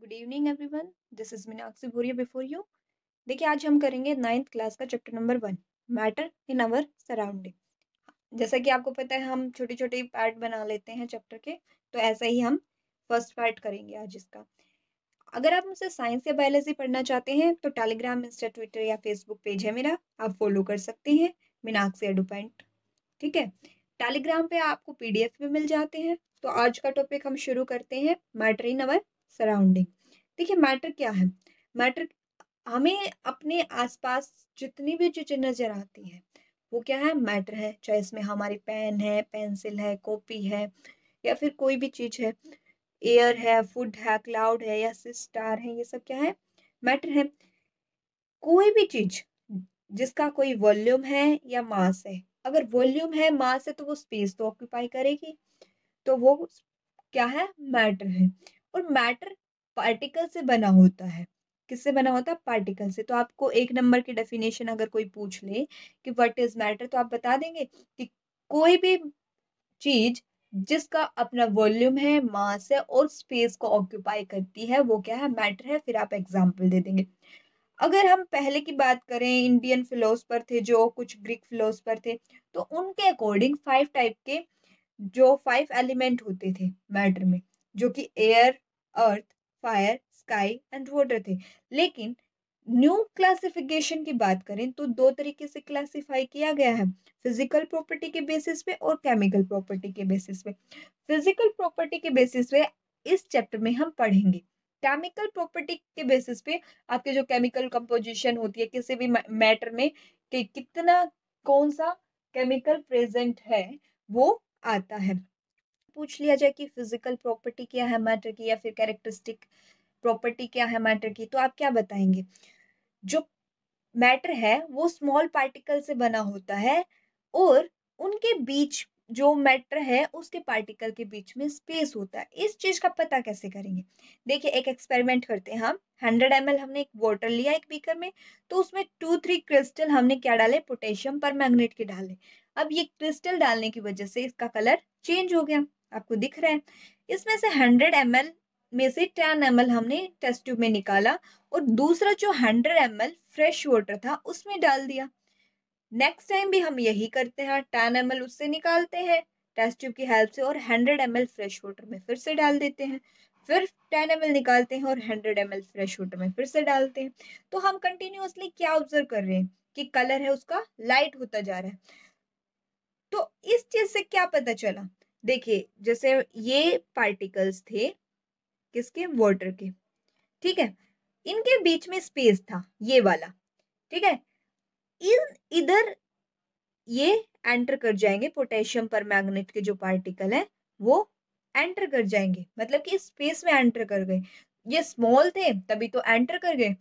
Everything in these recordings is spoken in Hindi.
good evening everyone this is Meenakshi Bhoria before you देखिए आज हम करेंगे नाइन्थ क्लास का chapter number one matter in our surrounding जैसा कि आपको पता है हम छोटे छोटे पार्ट बना लेते हैं चैप्टर के तो ऐसा ही हम फर्स्ट पार्ट करेंगे आज इसका अगर आप मुझसे साइंस या बायोलॉजी पढ़ना चाहते हैं तो टेलीग्राम इंस्टा ट्विटर या फेसबुक पेज है मेरा आप फॉलो कर सकते हैं मीनाक्षी एडुपेंट ठीक है टेलीग्राम पे आपको पीडीएफ भी मिल जाते हैं तो आज का टॉपिक हम शुरू करते हैं मैटर इन अवर सराउंडिंग देखिए मैटर क्या है मैटर हमें अपने आसपास जितनी भी चीज़ें नज़र आती है वो क्या है मैटर है चाहे इसमें हमारी पेन है पेंसिल है कॉपी है या फिर कोई भी चीज़ है एयर है फूड है क्लाउड है या स्टार है ये सब क्या है मैटर है कोई भी चीज़ जिसका कोई वॉल्यूम है या मास है अगर वॉल्यूम है मास है तो वो स्पेस तो ऑक्यूपाई करेगी तो वो क्या है मैटर है और मैटर पार्टिकल से बना होता है किससे बना होता है पार्टिकल से तो आपको एक नंबर की डेफिनेशन अगर कोई पूछ ले कि व्हाट इज मैटर तो आप बता देंगे कि कोई भी चीज जिसका अपना वॉल्यूम है मास है और स्पेस को ऑक्यूपाई करती है वो क्या है मैटर है फिर आप एग्जाम्पल दे देंगे अगर हम पहले की बात करें इंडियन फिलोसफर थे जो कुछ ग्रीक फिलोसफर थे तो उनके अकॉर्डिंग फाइव टाइप के जो फाइव एलिमेंट होते थे मैटर में जो कि air earth fire sky and water थे लेकिन न्यू क्लासिफिकेशन की बात करें तो दो तरीके से क्लासिफाई किया गया है फिजिकल प्रॉपर्टी के बेसिस पे और केमिकल प्रॉपर्टी के बेसिस पे फिजिकल प्रॉपर्टी के बेसिस पे इस चैप्टर में हम पढ़ेंगे केमिकल प्रॉपर्टी के बेसिस पे आपके जो केमिकल कंपोजिशन होती है किसी भी मैटर में कि कितना कौन सा केमिकल प्रेजेंट है वो आता है पूछ लिया जाए कि फिजिकल प्रॉपर्टी क्या है मैटर की या फिर कैरेक्टरिस्टिक प्रॉपर्टी क्या है मैटर की तो आप क्या बताएंगे जो मैटर है वो स्मॉल पार्टिकल से बना होता है और उनके बीच जो मैटर है उसके पार्टिकल के बीच में स्पेस होता है इस चीज़ का पता कैसे करेंगे देखिए एक एक्सपेरिमेंट करते हैं हम हंड्रेड एम हमने एक वाटर लिया एक बीकर में तो उसमें टू थ्री क्रिस्टल हमने क्या डाले पोटेशियम पर मैग्नेट के डाले अब ये क्रिस्टल डालने की वजह से इसका कलर चेंज हो गया आपको दिख रहे हैं इसमें से हंड्रेड एम में से टेन एम हमने टेस्ट ट्यूब में निकाला और दूसरा जो हंड्रेड एम फ्रेश वाटर था उसमें डाल दिया नेक्स्ट टाइम भी हम यही करते हैं टेन एम उससे निकालते हैं टेस्ट ट्यूब की हेल्प से और हंड्रेड एम फ्रेश वाटर में फिर से डाल देते हैं फिर टेन एम निकालते हैं और हंड्रेड एम फ्रेश वाटर में फिर से डालते हैं तो हम कंटिन्यूसली क्या ऑब्जर्व कर रहे हैं कि कलर है उसका लाइट होता जा रहा है तो इस चीज से क्या पता चला देखिए जैसे ये पार्टिकल्स थे किसके वाटर के ठीक है इनके बीच में स्पेस था ये वाला ठीक है इन इधर ये एंटर कर जाएंगे पोटेशियम पर मैग्नेट के जो पार्टिकल है वो एंटर कर जाएंगे मतलब कि स्पेस में एंटर कर गए ये स्मॉल थे तभी तो एंटर कर गए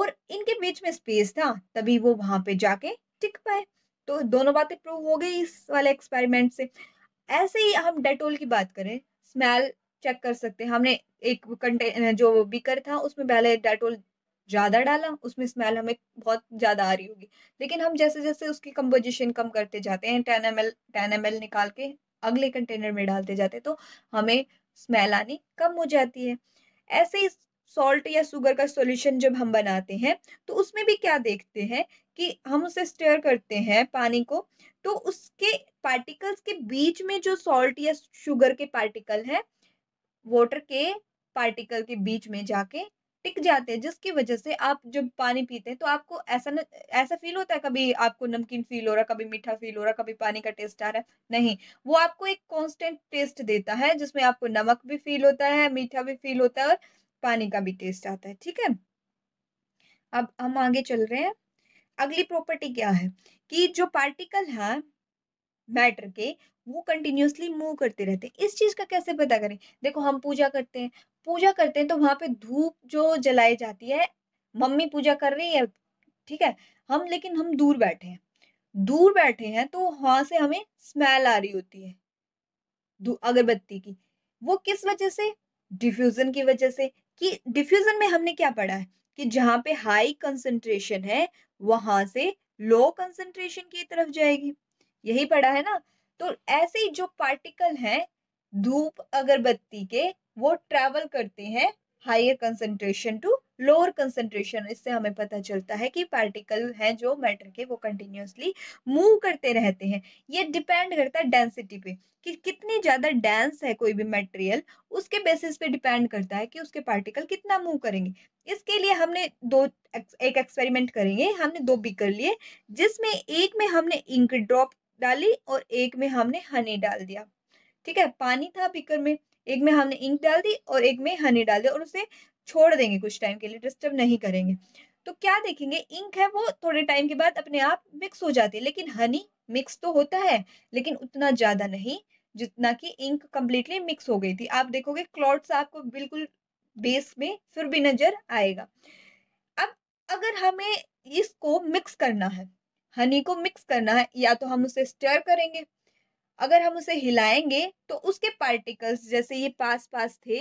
और इनके बीच में स्पेस था तभी वो वहां पे जाके टिक पाए तो दोनों बातें प्रूव हो गई इस वाले एक्सपेरिमेंट से ऐसे ही हम डेटोल की बात करें स्मेल चेक कर सकते हैं हमने एक कंटेनर जो बीकर था उसमें पहले डेटोल ज़्यादा डाला उसमें स्मेल हमें बहुत ज़्यादा आ रही होगी लेकिन हम जैसे जैसे उसकी कंपोजिशन कम करते जाते हैं ten M L ten M L निकाल के अगले कंटेनर में डालते जाते हैं तो हमें स्मेल आनी कम हो जाती है ऐसे ही सॉल्ट या शुगर का सॉल्यूशन जब हम बनाते हैं तो उसमें भी क्या देखते हैं कि हम उसे स्टेयर करते हैं पानी को तो उसके पार्टिकल्स के बीच में जो सॉल्ट या शुगर के पार्टिकल है वाटर के पार्टिकल के बीच में जाके टिक जाते हैं जिसकी वजह से आप जब पानी पीते हैं तो आपको ऐसा न ऐसा फील होता है कभी आपको नमकीन फील हो रहा कभी मीठा फील हो रहा कभी पानी का टेस्ट आ रहा है नहीं वो आपको एक कांस्टेंट टेस्ट देता है जिसमें आपको नमक भी फील होता है मीठा भी फील होता है और पानी का भी टेस्ट आता है ठीक है अब हम आगे चल रहे हैं अगली प्रॉपर्टी क्या है कि जो पार्टिकल है मैटर के वो कंटिन्यूसली मूव करते रहते हैं इस चीज़ का कैसे पता करें देखो हम पूजा करते हैं पूजा करते हैं तो वहां पे धूप जो जलाई जाती है मम्मी पूजा कर रही है ठीक है हम लेकिन हम दूर बैठे हैं दूर बैठे हैं तो वहां से हमें स्मेल आ रही होती है अगरबत्ती की वो किस वजह से डिफ्यूज़न की वजह से कि डिफ्यूज़न में हमने क्या पढ़ा है कि जहां पे हाई कंसंट्रेशन है वहां से लो कंसंट्रेशन की तरफ जाएगी यही पढ़ा है ना तो ऐसे ही जो पार्टिकल हैं धूप अगरबत्ती के वो ट्रैवल करते हैं higher concentration to lower concentration इससे हमें पता चलता है कि पार्टिकल हैं जो मैटर के वो कंटिन्यूसली मूव करते रहते हैं ये डिपेंड करता है डेंसिटी पे कि कितनी ज़्यादा डेंस है कोई भी मटेरियल उसके बेसिस पे डिपेंड करता है कि उसके पार्टिकल कितना मूव करेंगे इसके लिए हमने दो एक एक्सपेरिमेंट करेंगे हमने दो बीकर लिए जिसमें एक में हमने इंक ड्रॉप डाली और एक में हमने हनी डाल दिया ठीक है पानी था पिकर में एक में हमने इंक डाल दी और एक में हनी डाल दी और उसे छोड़ देंगे कुछ टाइम के लिए डिस्टर्ब नहीं करेंगे तो क्या देखेंगे इंक है वो थोड़े टाइम के बाद अपने आप मिक्स हो जाती है लेकिन हनी मिक्स तो होता है लेकिन उतना ज़्यादा नहीं जितना कि इंक कम्प्लीटली मिक्स हो गई थी आप देखोगे क्लॉट्स आपको बिल्कुल बेस में फिर भी नज़र आएगा अब अगर हमें इसको मिक्स करना है हनी को मिक्स करना है या तो हम उसे स्टर करेंगे अगर हम उसे हिलाएंगे तो उसके पार्टिकल्स जैसे ये पास पास थे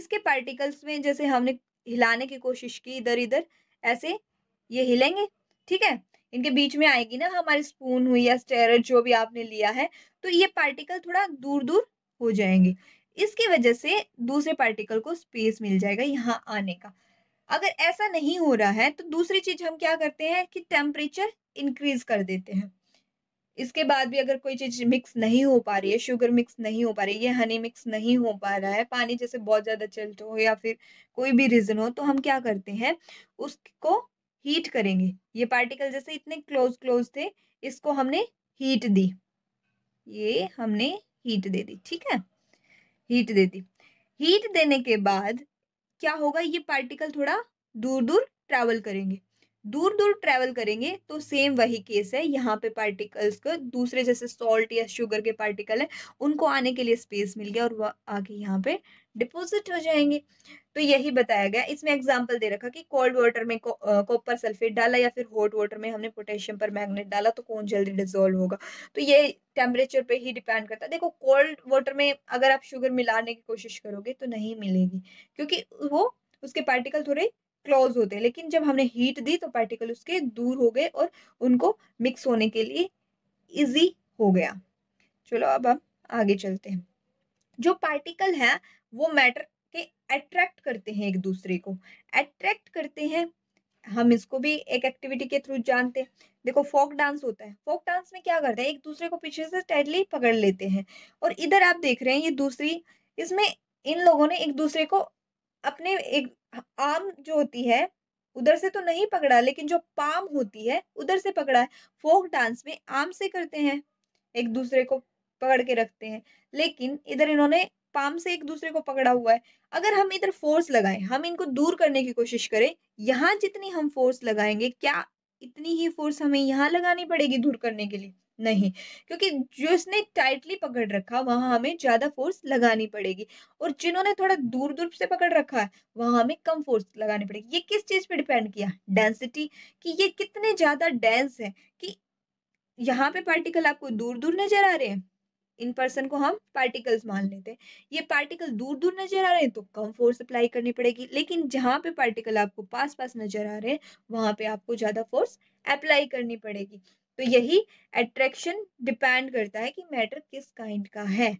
इसके पार्टिकल्स में जैसे हमने हिलाने की कोशिश की इधर इधर ऐसे ये हिलेंगे ठीक है इनके बीच में आएगी ना हमारी स्पून हुई या स्टेर जो भी आपने लिया है तो ये पार्टिकल थोड़ा दूर दूर हो जाएंगे इसकी वजह से दूसरे पार्टिकल को स्पेस मिल जाएगा यहाँ आने का अगर ऐसा नहीं हो रहा है तो दूसरी चीज हम क्या करते हैं कि टेम्परेचर इंक्रीज कर देते हैं इसके बाद भी अगर कोई चीज मिक्स नहीं हो पा रही है शुगर मिक्स नहीं हो पा रही है हनी मिक्स नहीं हो पा रहा है पानी जैसे बहुत ज्यादा चलते हो या फिर कोई भी रीजन हो तो हम क्या करते हैं उसको हीट करेंगे ये पार्टिकल जैसे इतने क्लोज क्लोज थे इसको हमने हीट दी ये हमने हीट दे दी ठीक है हीट दे दी हीट देने के बाद क्या होगा ये पार्टिकल थोड़ा दूर दूर ट्रैवल करेंगे दूर दूर ट्रेवल करेंगे तो सेम वही केस है यहाँ पे पार्टिकल्स को दूसरे जैसे सॉल्ट या शुगर के पार्टिकल है उनको आने के लिए स्पेस मिल गया और वह आके यहाँ पे डिपोजिट हो जाएंगे तो यही बताया गया इसमें एग्जाम्पल दे रखा कि कोल्ड वाटर में कॉपर सल्फेट डाला या फिर हॉट वाटर में हमने पोटेशियम पर मैग्नेट डाला तो कौन जल्दी डिजोल्व होगा तो ये टेम्परेचर पे ही डिपेंड करता है देखो कोल्ड वाटर में अगर आप शुगर मिलाने की कोशिश करोगे तो नहीं मिलेगी क्योंकि वो उसके पार्टिकल थोड़े क्लोज होते हैं लेकिन जब हमने हीट दी तो पार्टिकल उसके दूर हो गए और उनको मिक्स होने के लिए इजी हो गया चलो अब हम आगे चलते हैं जो पार्टिकल है वो मैटर के अट्रैक्ट करते हैं एक दूसरे को अट्रैक्ट करते हैं हम इसको भी एक एक्टिविटी के थ्रू जानते हैं देखो फोक डांस होता है फोक डांस में क्या करते हैं एक दूसरे को पीछे से टाइटली पकड़ लेते हैं और इधर आप देख रहे हैं ये दूसरी इसमें इन लोगों ने एक दूसरे को अपने एक आम जो होती है उधर से तो नहीं पकड़ा लेकिन जो पाम होती है उधर से पकड़ा है फोक डांस में आम से करते हैं एक दूसरे को पकड़ के रखते हैं लेकिन इधर इन्होंने पाम से एक दूसरे को पकड़ा हुआ है अगर हम इधर फोर्स लगाएं हम इनको दूर करने की कोशिश करें यहाँ जितनी हम फोर्स लगाएंगे क्या इतनी ही फोर्स हमें यहाँ लगानी पड़ेगी दूर करने के लिए नहीं क्योंकि जो उसने टाइटली पकड़ रखा वहां हमें ज़्यादा फोर्स लगानी पड़ेगी और जिन्होंने थोड़ा दूर दूर से पकड़ रखा है वहां हमें कम फोर्स लगानी पड़ेगी ये किस चीज़ पे डिपेंड किया डेंसिटी कि ये कितने ज़्यादा डेंस है कि यहाँ पे पार्टिकल आपको दूर दूर नजर आ रहे हैं इन पर्सन को हम पार्टिकल्स मान लेते हैं ये पार्टिकल दूर दूर नजर आ रहे हैं तो कम फोर्स अप्लाई करनी पड़ेगी लेकिन जहाँ पे पार्टिकल आपको पास पास नजर आ रहे हैं वहां पे आपको ज़्यादा फोर्स अप्लाई करनी पड़ेगी तो यही एट्रैक्शन डिपेंड करता है कि मैटर किस काइंड का है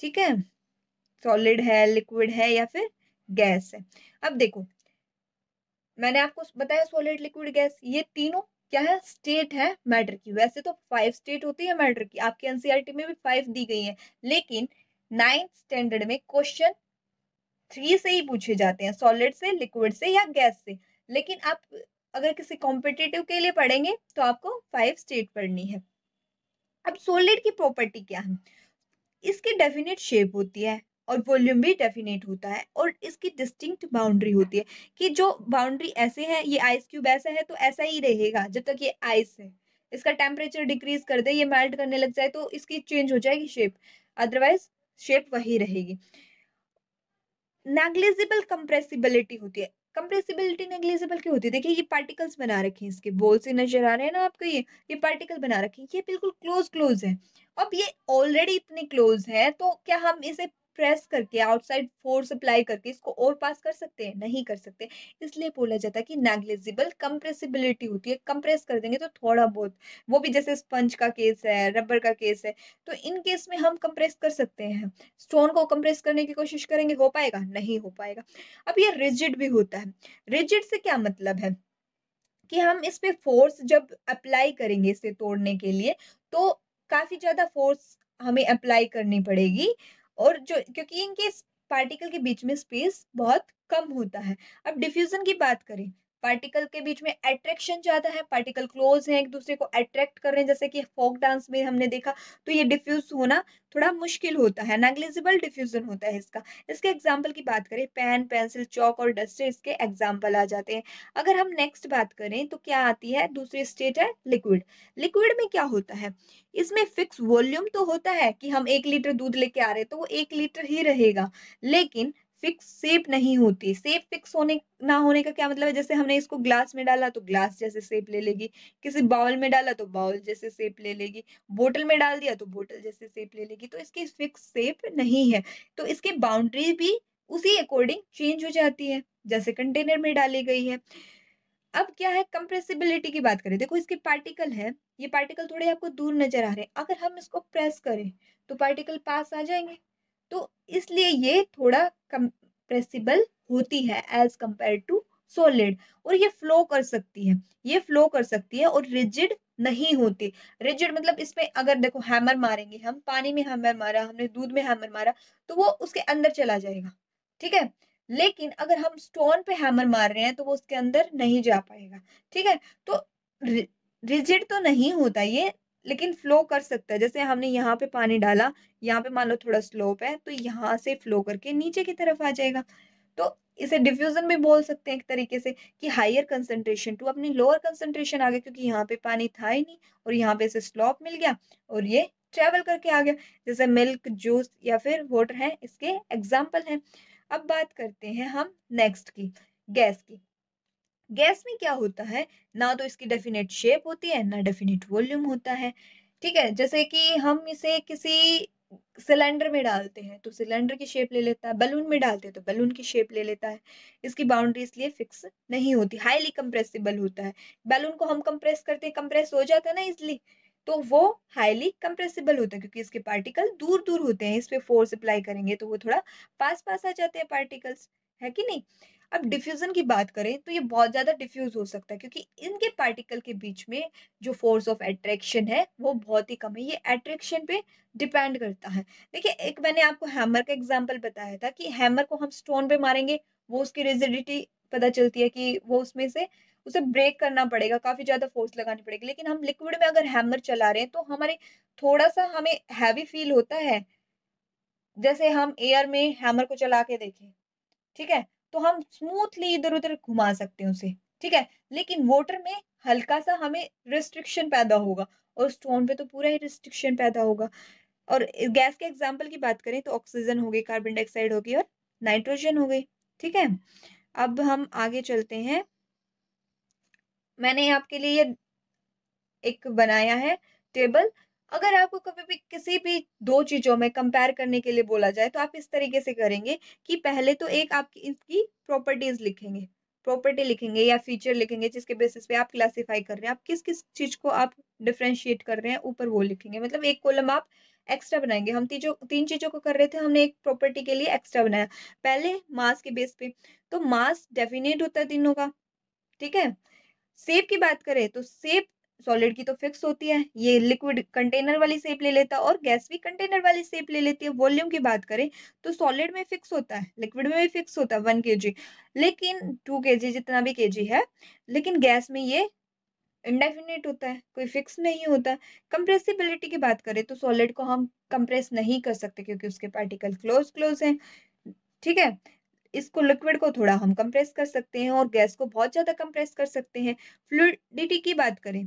ठीक है सॉलिड है लिक्विड है या फिर गैस है अब देखो मैंने आपको बताया सॉलिड लिक्विड गैस ये तीनों क्या है स्टेट है मैटर की वैसे तो फाइव स्टेट होती है मैटर की आपके एनसीईआरटी e में भी फाइव दी गई है लेकिन नाइन्थ स्टैंडर्ड में क्वेश्चन थ्री से ही पूछे जाते हैं सॉलिड से लिक्विड से या गैस से लेकिन आप अगर किसी कॉम्पिटिटिव के लिए पढ़ेंगे तो आपको फाइव स्टेट पढ़नी है अब सोलिड की प्रॉपर्टी क्या है इसकी डेफिनेट शेप होती है और वॉल्यूम भी डेफिनेट होता है और इसकी डिस्टिंक्ट बाउंड्री होती है कि जो बाउंड्री ऐसे है ये आइस क्यूब ऐसा है तो ऐसा ही रहेगा जब तक ये आइस है इसका टेम्परेचर डिक्रीज कर दे ये मेल्ट करने लग जाए तो इसकी चेंज हो जाएगी शेप अदरवाइज शेप वही रहेगी नेग्लिजिबल कंप्रेसिबिलिटी होती है कंप्रेसिबिलिटी नेग्लिजिबल क्यों होती है देखिए ये पार्टिकल्स बना रखे हैं इसके बोल से नजर आ रहे हैं ना आपको ये ये पार्टिकल बना रखे हैं ये बिल्कुल क्लोज क्लोज है अब ये ऑलरेडी इतने क्लोज है तो क्या हम इसे प्रेस करके आउटसाइड फोर्स अप्लाई करके इसको और पास कर सकते हैं नहीं कर सकते इसलिए बोला जाता है कि नेग्लिजिबल कंप्रेसिबिलिटी होती है कंप्रेस कर देंगे तो थोड़ा बहुत वो भी जैसे स्पंज का केस है रबर का केस है तो इन केस में हम कंप्रेस कर सकते हैं स्टोन को कंप्रेस करने की कोशिश करेंगे हो पाएगा नहीं हो पाएगा अब ये रिजिड भी होता है रिजिड से क्या मतलब है कि हम इस पे फोर्स जब अप्लाई करेंगे इसे तोड़ने के लिए तो काफ़ी ज़्यादा फोर्स हमें अप्लाई करनी पड़ेगी और जो क्योंकि इनके पार्टिकल के बीच में स्पेस बहुत कम होता है अब डिफ्यूजन की बात करें पार्टिकल के बीच में अट्रैक्शन ज़्यादा है पार्टिकल क्लोज हैं एक दूसरे को अट्रैक्ट कर रहे हैं जैसे कि फोक डांस में हमने देखा तो ये डिफ्यूज होना थोड़ा मुश्किल होता है नेग्लिजिबल डिफ्यूजन होता है इसका इसके एग्जांपल की बात करें पेन पेंसिल चौक और डस्टर इसके एग्जाम्पल आ जाते हैं अगर हम नेक्स्ट बात करें तो क्या आती है दूसरी स्टेट है लिक्विड लिक्विड में क्या होता है इसमें फिक्स वॉल्यूम तो होता है कि हम एक लीटर दूध लेके आ रहे हैं तो वो एक लीटर ही रहेगा लेकिन फिक्स सेप नहीं होती सेप फिक्स होने ना होने का क्या मतलब है जैसे हमने इसको ग्लास में डाला तो ग्लास जैसे सेप ले लेगी किसी बाउल में डाला तो बाउल जैसे सेप ले लेगी बोतल में डाल दिया तो बोतल जैसे सेप ले लेगी तो इसकी फिक्स सेप नहीं है तो इसकी बाउंड्री भी उसी अकॉर्डिंग चेंज हो जाती है जैसे कंटेनर में डाली गई है अब क्या है कंप्रेसिबिलिटी की बात करें देखो इसके पार्टिकल है ये पार्टिकल थोड़े आपको दूर नजर आ रहे हैं अगर हम इसको प्रेस करें तो पार्टिकल पास आ जाएंगे तो इसलिए ये थोड़ा कंप्रेसिबल होती है एज कंपेयर टू सॉलिड और ये फ्लो कर सकती है ये फ्लो कर सकती है और रिजिड नहीं होती रिजिड मतलब इसमें अगर देखो हैमर मारेंगे हम पानी में हैमर मारा हमने दूध में हैमर मारा तो वो उसके अंदर चला जाएगा ठीक है लेकिन अगर हम स्टोन पे हैमर मार रहे हैं तो वो उसके अंदर नहीं जा पाएगा ठीक है तो रिजिड तो नहीं होता ये लेकिन फ्लो कर सकता है जैसे हमने यहाँ पे पानी डाला यहाँ पे मान लो थोड़ा स्लोप है तो यहाँ से फ्लो करके नीचे की तरफ आ जाएगा तो इसे डिफ्यूजन भी बोल सकते हैं एक तरीके से कि हायर कंसंट्रेशन टू अपनी लोअर कंसंट्रेशन आ गया क्योंकि यहाँ पे पानी था ही नहीं और यहाँ पे इसे स्लॉप मिल गया और ये ट्रेवल करके आ गया जैसे मिल्क जूस या फिर वाटर है इसके एग्जाम्पल हैं अब बात करते हैं हम नेक्स्ट की गैस की गैस में क्या होता है ना तो इसकी डेफिनेट शेप होती है ना डेफिनेट वॉल्यूम होता है ठीक है जैसे कि हम इसे किसी सिलेंडर में डालते हैं तो सिलेंडर की शेप ले लेता है बलून में डालते हैं तो बलून की शेप ले लेता है इसकी बाउंड्री इसलिए फिक्स नहीं होती हाईली कंप्रेसिबल होता है बलून को हम कंप्रेस करते हैं कंप्रेस हो जाता है ना इसलिए तो वो हाईली कंप्रेसिबल होता है क्योंकि इसके पार्टिकल दूर दूर होते हैं इस पर फोर्स अप्लाई करेंगे तो वो थोड़ा पास पास आ जाते हैं पार्टिकल्स है कि नहीं अब डिफ्यूजन की बात करें तो ये बहुत ज़्यादा डिफ्यूज हो सकता है क्योंकि इनके पार्टिकल के बीच में जो फोर्स ऑफ एट्रैक्शन है वो बहुत ही कम है ये एट्रैक्शन पे डिपेंड करता है देखिए एक मैंने आपको हैमर का एग्जाम्पल बताया था कि हैमर को हम स्टोन पे मारेंगे वो उसकी रिजिडिटी पता चलती है कि वो उसमें से उसे ब्रेक करना पड़ेगा काफ़ी ज़्यादा फोर्स लगानी पड़ेगी लेकिन हम लिक्विड में अगर हैमर चला रहे हैं तो हमारे थोड़ा सा हमें हैवी फील होता है जैसे हम एयर में हैमर को चला के देखें ठीक है तो हम स्मूथली इधर उधर घुमा सकते हैं उसे ठीक है लेकिन वोटर में हल्का सा हमें रिस्ट्रिक्शन पैदा होगा और स्टोन पे तो पूरा ही रिस्ट्रिक्शन पैदा होगा और गैस के एग्जाम्पल की बात करें तो ऑक्सीजन हो गई कार्बन डाइऑक्साइड हो गई और नाइट्रोजन हो गई ठीक है अब हम आगे चलते हैं मैंने आपके लिए ये एक बनाया है टेबल अगर आपको कभी भी किसी भी दो चीज़ों में कंपेयर करने के लिए बोला जाए तो आप इस तरीके से करेंगे कि पहले तो एक आपकी इसकी प्रॉपर्टीज़ लिखेंगे प्रॉपर्टी लिखेंगे या फीचर लिखेंगे जिसके बेसिस पे आप क्लासिफाई कर रहे हैं आप किस किस चीज़ को आप डिफ्रेंशिएट कर रहे हैं ऊपर वो लिखेंगे मतलब एक कॉलम आप एक्स्ट्रा बनाएंगे हम तीजो तीन चीज़ों को कर रहे थे हमने एक प्रॉपर्टी के लिए एक्स्ट्रा बनाया पहले मास के बेस पे तो मास डेफिनेट होता है तीनों का ठीक है सेब की बात करें तो सेब सॉलिड की तो फिक्स होती है ये लिक्विड कंटेनर वाली सेप ले लेता है और गैस भी कंटेनर वाली सेप ले लेती है वॉल्यूम की बात करें तो सॉलिड में फिक्स होता है लिक्विड में भी फिक्स होता है वन के लेकिन टू के जितना भी के है लेकिन गैस में ये इंडेफिनेट होता है कोई फिक्स नहीं होता कंप्रेसिबिलिटी की बात करें तो सॉलिड को हम कंप्रेस नहीं कर सकते क्योंकि उसके पार्टिकल क्लोज क्लोज हैं ठीक है इसको लिक्विड को थोड़ा हम कंप्रेस कर सकते हैं और गैस को बहुत ज़्यादा कंप्रेस कर सकते हैं फ्लूडिटी की बात करें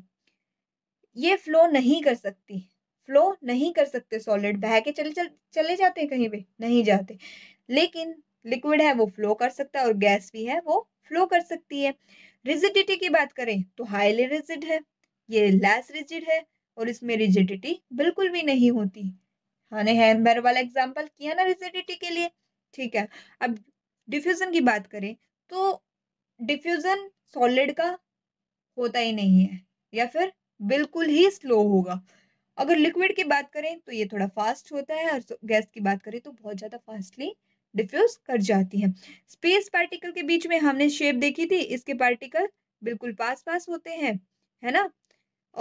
ये फ्लो नहीं कर सकती फ्लो नहीं कर सकते सॉलिड बह के चले चल चले जाते हैं कहीं पे नहीं जाते लेकिन लिक्विड है वो फ्लो कर सकता है और गैस भी है वो फ्लो कर सकती है रिजिडिटी की बात करें तो हाईली रिजिड है ये लेस रिजिड है और इसमें रिजिडिटी बिल्कुल भी नहीं होती हमने हाँ, हैमर वाला एग्जाम्पल किया ना रिजिडिटी के लिए ठीक है अब डिफ्यूज़न की बात करें तो डिफ्यूज़न सॉलिड का होता ही नहीं है या फिर बिल्कुल ही स्लो होगा अगर लिक्विड की बात करें तो ये थोड़ा फास्ट होता है और गैस की बात करें तो बहुत ज़्यादा फास्टली डिफ्यूज कर जाती है स्पेस पार्टिकल के बीच में हमने शेप देखी थी इसके पार्टिकल बिल्कुल पास पास होते हैं है ना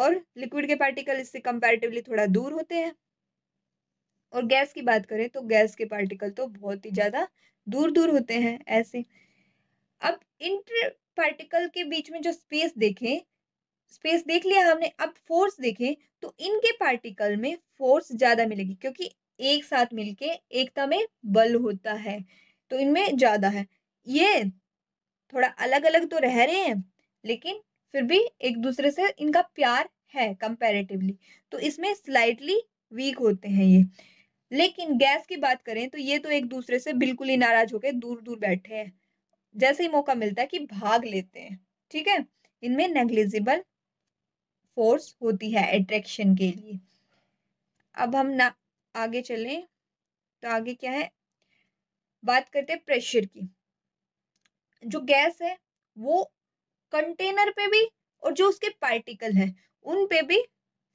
और लिक्विड के पार्टिकल इससे कंपेरेटिवली थोड़ा दूर होते हैं और गैस की बात करें तो गैस के पार्टिकल तो बहुत ही ज़्यादा दूर दूर होते हैं ऐसे अब इंटर पार्टिकल के बीच में जो स्पेस देखें स्पेस देख लिया हमने अब फोर्स देखें तो इनके पार्टिकल में फोर्स ज़्यादा मिलेगी क्योंकि एक साथ मिलके एकता में बल होता है तो इनमें ज़्यादा है ये थोड़ा अलग अलग तो रह रहे हैं लेकिन फिर भी एक दूसरे से इनका प्यार है कंपैरेटिवली तो इसमें स्लाइटली वीक होते हैं ये लेकिन गैस की बात करें तो ये तो एक दूसरे से बिल्कुल ही नाराज होकर दूर दूर बैठे हैं जैसे ही मौका मिलता है कि भाग लेते हैं ठीक है इनमें नेग्लिजिबल फोर्स होती है एट्रैक्शन के लिए अब हम ना आगे चलें तो आगे क्या है बात करते हैं प्रेशर की जो गैस है वो कंटेनर पे भी और जो उसके पार्टिकल है उन पे भी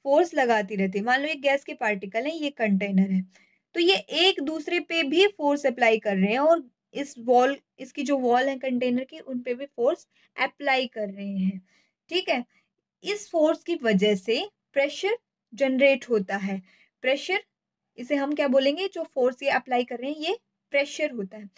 फोर्स लगाती रहती है मान लो ये गैस के पार्टिकल हैं ये कंटेनर है तो ये एक दूसरे पे भी फोर्स अप्लाई कर रहे हैं और इस वॉल इसकी जो वॉल है कंटेनर की उन पे भी फोर्स अप्लाई कर रहे हैं ठीक है इस फोर्स की वजह से प्रेशर जनरेट होता है प्रेशर इसे हम क्या बोलेंगे जो फोर्स ये अप्लाई कर रहे हैं ये प्रेशर होता है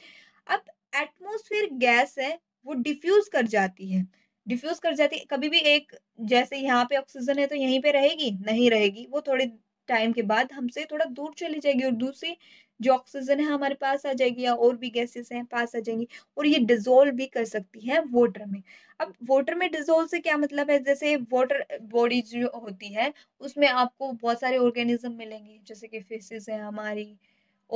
अब एटमोसफियर गैस है वो डिफ्यूज कर जाती है डिफ्यूज कर जाती है कभी भी एक जैसे यहाँ पे ऑक्सीजन है तो यहीं पे रहेगी नहीं रहेगी वो थोड़े टाइम के बाद हमसे थोड़ा दूर चली जाएगी और दूसरी जो ऑक्सीजन है हमारे पास आ जाएगी या और भी गैसेस हैं पास आ जाएंगी और ये डिजोल्व भी कर सकती है वाटर में अब वाटर में डिजोल्व से क्या मतलब है जैसे वाटर बॉडी जो होती है उसमें आपको बहुत सारे ऑर्गेनिज्म मिलेंगे जैसे कि फिशेस हैं हमारी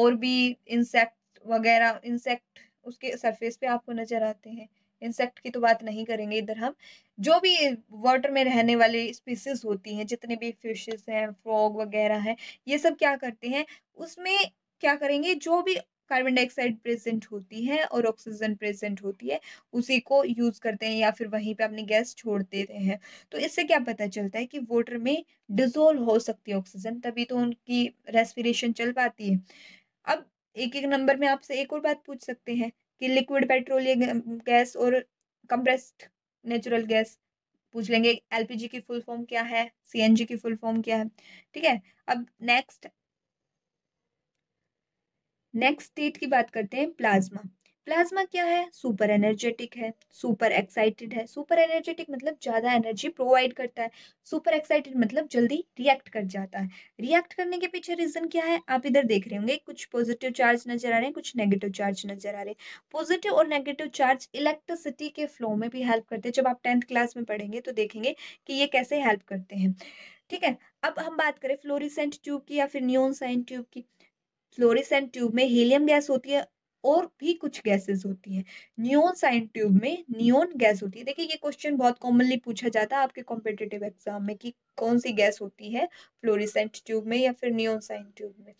और भी इंसेक्ट वगैरह इंसेक्ट उसके सरफेस पे आपको नजर आते हैं इंसेक्ट की तो बात नहीं करेंगे इधर हम जो भी वाटर में रहने वाली स्पीसीज होती हैं जितने भी फिशेस हैं फ्रॉग वगैरह हैं ये सब क्या करते हैं उसमें क्या करेंगे जो भी कार्बन डाइऑक्साइड प्रेजेंट होती है और ऑक्सीजन प्रेजेंट होती है उसी को यूज़ करते हैं या फिर वहीं पे अपनी गैस छोड़ देते हैं तो इससे क्या पता चलता है कि वाटर में डिजोल्व हो सकती है ऑक्सीजन तभी तो उनकी रेस्पिरेशन चल पाती है अब एक एक नंबर में आपसे एक और बात पूछ सकते हैं कि लिक्विड पेट्रोलियम गैस और कंप्रेस्ड नेचुरल गैस पूछ लेंगे एलपीजी की फुल फॉर्म क्या है सीएनजी की फुल फॉर्म क्या है ठीक है अब नेक्स्ट नेक्स्ट स्टेट की बात करते हैं प्लाज्मा प्लाज्मा क्या है सुपर एनर्जेटिक है सुपर एक्साइटेड है सुपर एनर्जेटिक मतलब ज़्यादा एनर्जी प्रोवाइड करता है सुपर एक्साइटेड मतलब जल्दी रिएक्ट कर जाता है रिएक्ट करने के पीछे रीज़न क्या है आप इधर देख रहे होंगे कुछ पॉजिटिव चार्ज नज़र आ रहे हैं कुछ नेगेटिव चार्ज नज़र आ रहे हैं पॉजिटिव और नेगेटिव चार्ज इलेक्ट्रिसिटी के फ्लो में भी हेल्प करते हैं जब आप टेंथ क्लास में पढ़ेंगे तो देखेंगे कि ये कैसे हेल्प करते हैं ठीक है अब हम बात करें फ्लोरिसेंट ट्यूब की या फिर न्यून साइन ट्यूब की फ्लोरिसेंट ट्यूब में हीलियम गैस होती है और भी कुछ गैसेस होती हैं नियोन साइन ट्यूब में नियोन गैस होती है देखिए ये क्वेश्चन बहुत कॉमनली पूछा जाता है आपके कॉम्पिटेटिव एग्जाम में कि कौन सी गैस होती है फ्लोरिसेंट ट्यूब में या फिर नियोन साइन ट्यूब में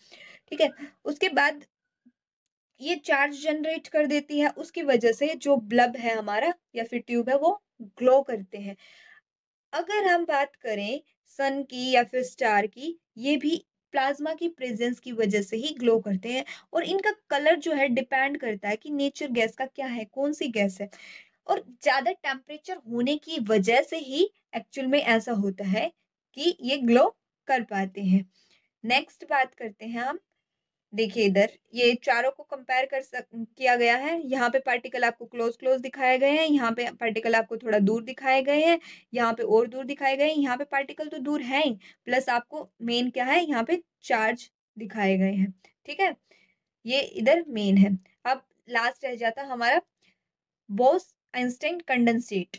ठीक है उसके बाद ये चार्ज जनरेट कर देती है उसकी वजह से जो ब्लब है हमारा या फिर ट्यूब है वो ग्लो करते हैं अगर हम बात करें सन की या फिर स्टार की ये भी प्लाज्मा की प्रेजेंस की वजह से ही ग्लो करते हैं और इनका कलर जो है डिपेंड करता है कि नेचर गैस का क्या है कौन सी गैस है और ज़्यादा टेम्परेचर होने की वजह से ही एक्चुअल में ऐसा होता है कि ये ग्लो कर पाते हैं नेक्स्ट बात करते हैं हम देखिए इधर ये चारों को कंपेयर कर सक किया गया है यहाँ पे पार्टिकल आपको क्लोज क्लोज दिखाए गए हैं यहाँ पे पार्टिकल आपको थोड़ा दूर दिखाए गए हैं यहाँ पे और दूर दिखाए गए हैं यहाँ पे पार्टिकल तो दूर है ही प्लस आपको मेन क्या है यहाँ पे चार्ज दिखाए गए हैं ठीक है ये इधर मेन है अब लास्ट रह जाता हमारा बोस आइंस्टाइन कंडेंसेट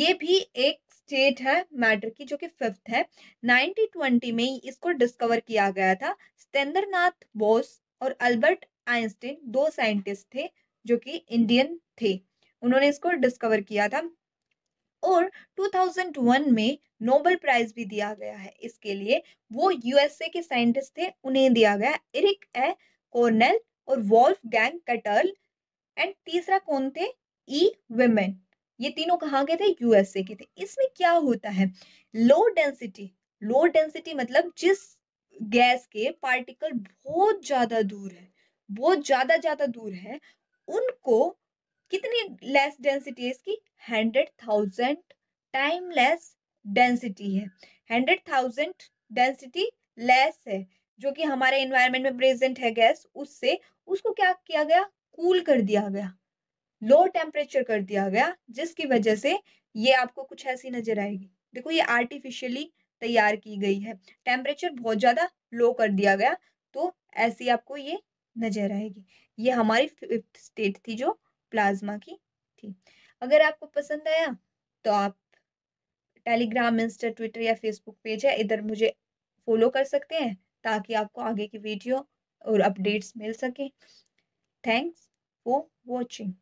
ये भी एक स्टेट है मैटर की जो कि फिफ्थ है 1920 में इसको डिस्कवर किया गया था सत्येंद्र बोस और अल्बर्ट आइंस्टीन दो साइंटिस्ट थे जो कि इंडियन थे उन्होंने इसको डिस्कवर किया था और 2001 में नोबेल प्राइज भी दिया गया है इसके लिए वो यूएसए के साइंटिस्ट थे उन्हें दिया गया इरिक ए कोर्नेल और वॉल्फ गैंग कटर्ल एंड तीसरा कौन थे ई वेमेन ये तीनों कहाँ के थे यूएसए के थे इसमें क्या होता है लो डेंसिटी लो डेंसिटी मतलब जिस गैस के पार्टिकल बहुत ज़्यादा दूर है बहुत ज़्यादा ज़्यादा दूर है उनको कितनी लेस डेंसिटी है इसकी hundred thousand time less density है हंड्रेड थाउजेंड डेंसिटी लेस है जो कि हमारे एनवायरमेंट में प्रेजेंट है गैस उससे उसको क्या किया गया कूल कर दिया गया लो टेम्परेचर कर दिया गया जिसकी वजह से ये आपको कुछ ऐसी नजर आएगी देखो ये आर्टिफिशियली तैयार की गई है टेम्परेचर बहुत ज़्यादा लो कर दिया गया तो ऐसी आपको ये नजर आएगी ये हमारी फिफ्थ स्टेट थी जो प्लाज्मा की थी अगर आपको पसंद आया तो आप टेलीग्राम इंस्टा ट्विटर या फेसबुक पेज है इधर मुझे फॉलो कर सकते हैं ताकि आपको आगे की वीडियो और अपडेट्स मिल सके थैंक्स फॉर वॉचिंग